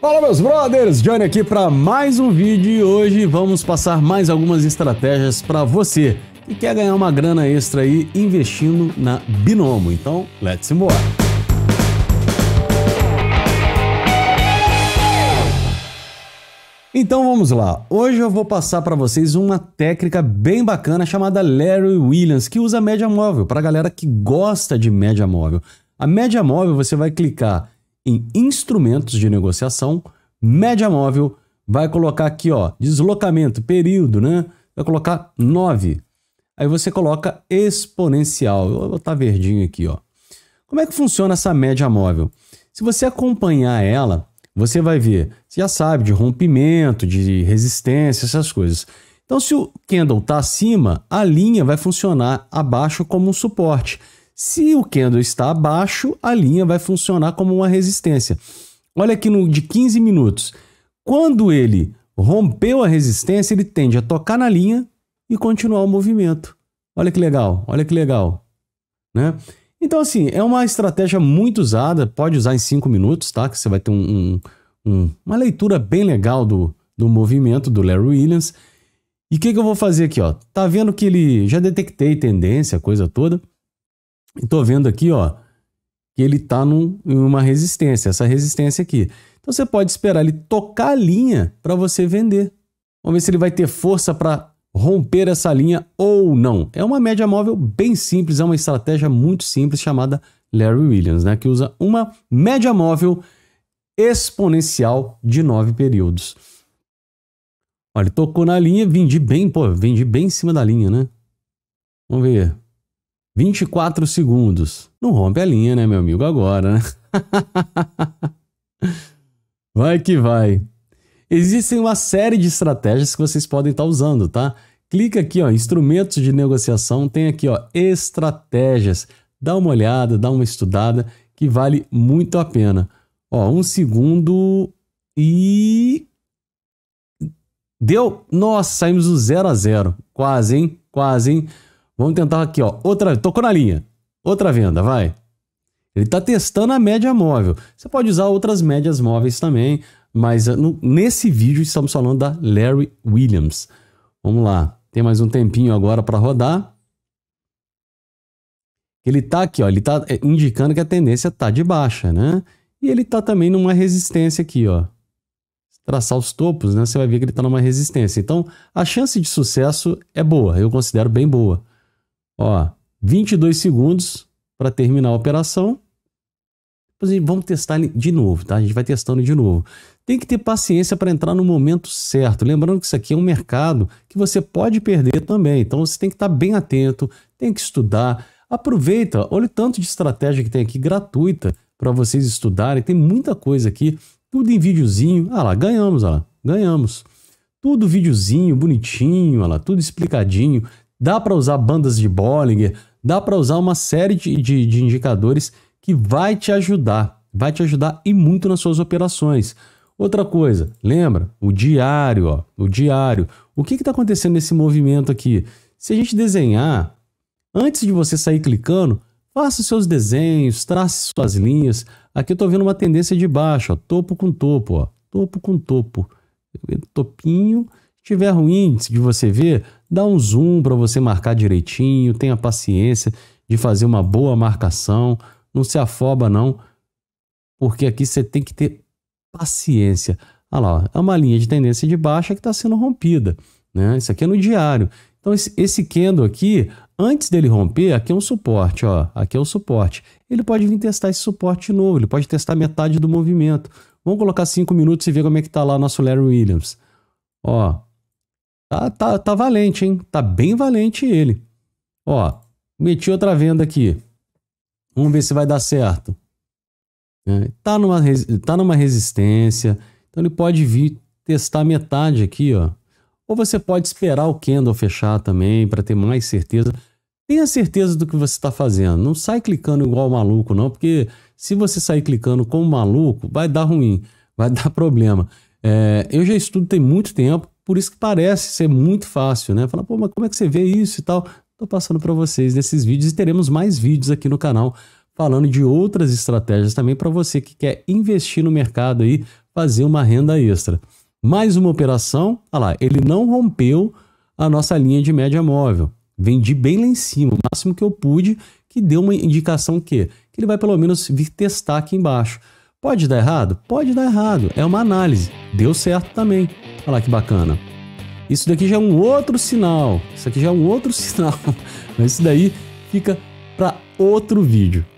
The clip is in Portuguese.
Fala meus brothers, Johnny aqui para mais um vídeo e hoje vamos passar mais algumas estratégias para você que quer ganhar uma grana extra aí investindo na Binomo. Então, let's embora! Então vamos lá. Hoje eu vou passar para vocês uma técnica bem bacana chamada Larry Williams, que usa média móvel para galera que gosta de média móvel. A média móvel você vai clicar em instrumentos de negociação, média móvel, vai colocar aqui, ó, deslocamento, período, né? Vai colocar 9. Aí você coloca exponencial. Eu vou botar verdinho aqui, ó. Como é que funciona essa média móvel? Se você acompanhar ela, você vai ver, você já sabe, de rompimento, de resistência, essas coisas. Então, se o candle está acima, a linha vai funcionar abaixo como um suporte. Se o candle está abaixo, a linha vai funcionar como uma resistência. Olha aqui no de 15 minutos. Quando ele rompeu a resistência, ele tende a tocar na linha e continuar o movimento. Olha que legal, olha que legal. Né? Então, assim, é uma estratégia muito usada, pode usar em 5 minutos, tá? Que você vai ter um, um, um, uma leitura bem legal do, do movimento do Larry Williams. E o que, que eu vou fazer aqui, ó? Tá vendo que ele já detectei tendência, coisa toda. Estou vendo aqui, ó, que ele está em uma resistência, essa resistência aqui. Então você pode esperar ele tocar a linha para você vender. Vamos ver se ele vai ter força para romper essa linha ou não. É uma média móvel bem simples, é uma estratégia muito simples chamada Larry Williams, né, que usa uma média móvel exponencial de nove períodos. Olha, tocou na linha, vendi bem, pô, vendi bem em cima da linha, né? Vamos ver. 24 segundos. Não rompe a linha, né, meu amigo? Agora, né? vai que vai. Existem uma série de estratégias que vocês podem estar usando, tá? Clica aqui, ó, instrumentos de negociação, tem aqui, ó, estratégias. Dá uma olhada, dá uma estudada, que vale muito a pena. Ó, um segundo e... Deu? Nossa, saímos do zero a zero. Quase, hein? Quase, hein? Vamos tentar aqui, ó. Outra, tocou na linha. Outra venda, vai. Ele está testando a média móvel. Você pode usar outras médias móveis também, mas ah, no, nesse vídeo estamos falando da Larry Williams. Vamos lá. Tem mais um tempinho agora para rodar. Ele está aqui, ó, ele está eh, indicando que a tendência está de baixa, né? E ele está também numa resistência aqui, ó. traçar os topos, né? Você vai ver que ele está numa resistência. Então, a chance de sucesso é boa, eu considero bem boa. Ó, 22 segundos para terminar a operação. vamos testar de novo, tá? A gente vai testando de novo. Tem que ter paciência para entrar no momento certo. Lembrando que isso aqui é um mercado que você pode perder também. Então você tem que estar tá bem atento, tem que estudar. Aproveita, olha o tanto de estratégia que tem aqui gratuita para vocês estudarem. Tem muita coisa aqui, tudo em videozinho. Ah lá, ganhamos, ah lá, ganhamos. Tudo videozinho, bonitinho, olha ah lá, tudo explicadinho dá para usar bandas de Bollinger, dá para usar uma série de, de, de indicadores que vai te ajudar, vai te ajudar e muito nas suas operações. Outra coisa, lembra? O diário, ó, o diário. O que está acontecendo nesse movimento aqui? Se a gente desenhar, antes de você sair clicando, faça seus desenhos, trace suas linhas. Aqui eu estou vendo uma tendência de baixo, ó, topo com topo, ó, topo com topo. Topinho Tiver ruim de você ver, dá um zoom para você marcar direitinho, tenha paciência de fazer uma boa marcação, não se afoba não, porque aqui você tem que ter paciência. Olha lá, é uma linha de tendência de baixa que está sendo rompida. Né? Isso aqui é no diário. Então esse, esse candle aqui, antes dele romper, aqui é um suporte, ó, aqui é um suporte. Ele pode vir testar esse suporte de novo, ele pode testar metade do movimento. Vamos colocar 5 minutos e ver como é que está lá o nosso Larry Williams. Ó, Tá, tá, tá valente, hein? Tá bem valente ele. Ó, meti outra venda aqui. Vamos ver se vai dar certo. É, tá, numa, tá numa resistência. Então ele pode vir testar metade aqui, ó. Ou você pode esperar o candle fechar também para ter mais certeza. Tenha certeza do que você está fazendo. Não sai clicando igual maluco, não, porque se você sair clicando como maluco, vai dar ruim, vai dar problema. É, eu já estudo tem muito tempo por isso que parece ser muito fácil, né? Falar, pô, mas como é que você vê isso e tal? Estou passando para vocês nesses vídeos e teremos mais vídeos aqui no canal falando de outras estratégias também para você que quer investir no mercado aí, fazer uma renda extra. Mais uma operação, olha lá, ele não rompeu a nossa linha de média móvel. Vendi bem lá em cima, o máximo que eu pude, que deu uma indicação que, que ele vai pelo menos vir testar aqui embaixo. Pode dar errado? Pode dar errado, é uma análise deu certo também. Olha lá que bacana. Isso daqui já é um outro sinal. Isso aqui já é um outro sinal. Mas isso daí fica para outro vídeo.